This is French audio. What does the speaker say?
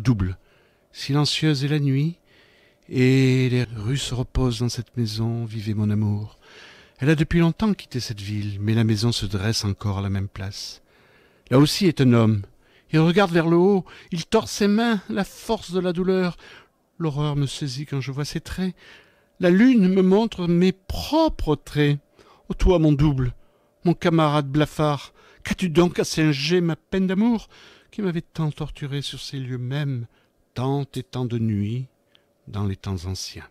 double. Silencieuse est la nuit, et les rues se reposent dans cette maison, vivez mon amour. Elle a depuis longtemps quitté cette ville, mais la maison se dresse encore à la même place. Là aussi est un homme. Il regarde vers le haut, il tord ses mains, la force de la douleur. L'horreur me saisit quand je vois ses traits. La lune me montre mes propres traits. Ô oh, toi, mon double, mon camarade blafard, qu'as-tu donc à singer ma peine d'amour qui m'avait tant torturé sur ces lieux mêmes, tant et tant de nuits, dans les temps anciens.